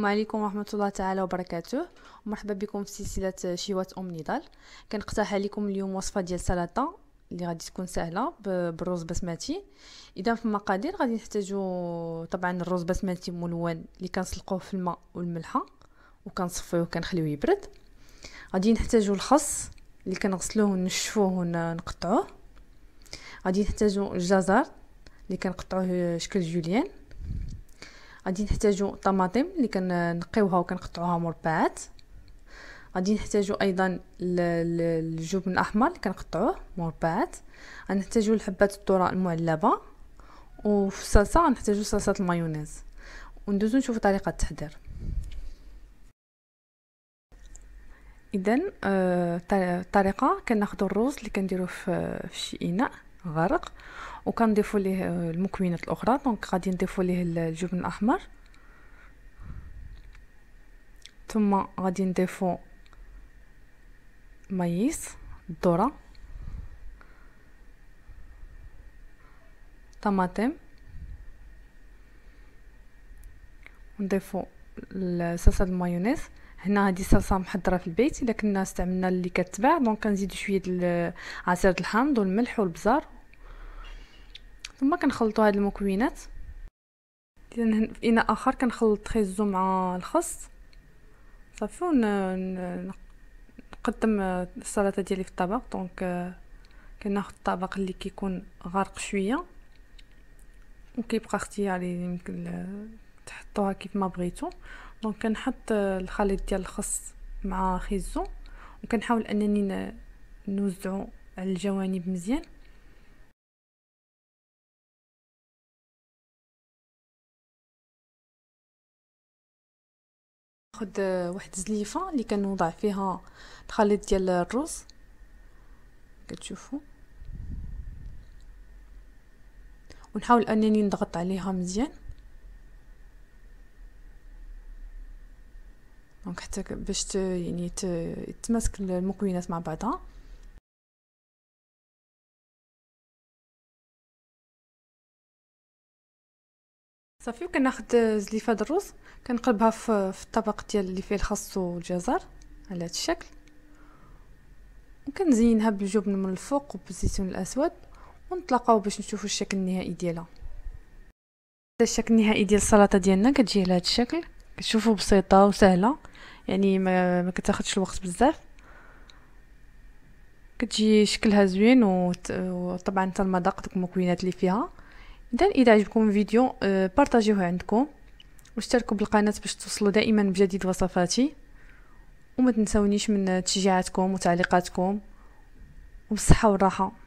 السلام عليكم ورحمة الله تعالى وبركاته مرحبا بكم في سلسلة شيوات أم نضال كنقترح عليكم اليوم وصفة ديال سلطة اللي غادي تكون سهلة بالرز بسماتي إذا في المقادير غادي نحتاجو طبعا الرز بسماتي ملون اللي كنسلقوه في الماء والملحة وكنصفيه وكنخليوه يبرد غادي نحتاجو الخس اللي كنغسلوه ونشفوه ونقطعوه غادي نحتاجو الجزر اللي كنقطعوه شكل جوليان غادي نحتاجو الطماطم اللي كنقيوها وكنقطعوها مربعات غادي نحتاجو ايضا الجبن الاحمر اللي كنقطعوه مربعات غنحتاجو الحبات الذره المعلبه وفي الصلصه غنحتاجو صلصه المايونيز وندوزو نشوفو طريقه التحضير اذا الطريقه آه كناخذ الروز اللي كنديروه في شي اناء غرق وكنضيفوا ليه آه، المكونات الاخرى دونك غادي نضيفوا ليه الجبن الاحمر ثم غادي نضيفوا مايس الذره طماطم نضيفوا صلصه المايونيز هنا هذه صلصه محضره في البيت الا كنا استعملنا اللي كتباع دونك كنزيدو شويه عصير الحامض والملح والبزار ثم كنخلطوا هاد المكونات اذا في اناء اخر كنخلط خيزو مع الخس صافي ونقدم السلطه ديالي في الطبق دونك كناخذ الطبق اللي كيكون غارق شويه وكيبقى اختياري يمكن تحطوها كيف ما بغيتو دونك كنحط الخليط ديال الخس مع خيزو وكنحاول انني نوزعو على الجوانب مزيان خد واحد زليفه اللي كنوضع فيها الخليط ديال الرز كتشوفوا ونحاول انني نضغط عليها مزيان دونك حتى باش يعني يتماسك المكونات مع بعضها صافي وكناخد زليفه د كنقلبها في الطبق ديال اللي فيه الخس والجزر على هذا الشكل وكنزينها بالجبن من الفوق وبالزيتون الاسود ونطلقاو باش نشوفوا الشكل النهائي ديالها الشكل النهائي ديال السلطه ديالنا كتجي على هذا الشكل كتشوفوا بسيطه وسهله يعني ما, ما كتاخذش الوقت بزاف كتجي شكلها زوين وطبعا حتى المذاق المكونات اللي فيها اذا اذا عجبكم الفيديو بارطاجيوه عندكم واشتركوا بالقناه باش توصلوا دائما بجديد وصفاتي وما تنسونيش من تشجيعاتكم وتعليقاتكم وبالصحه والراحه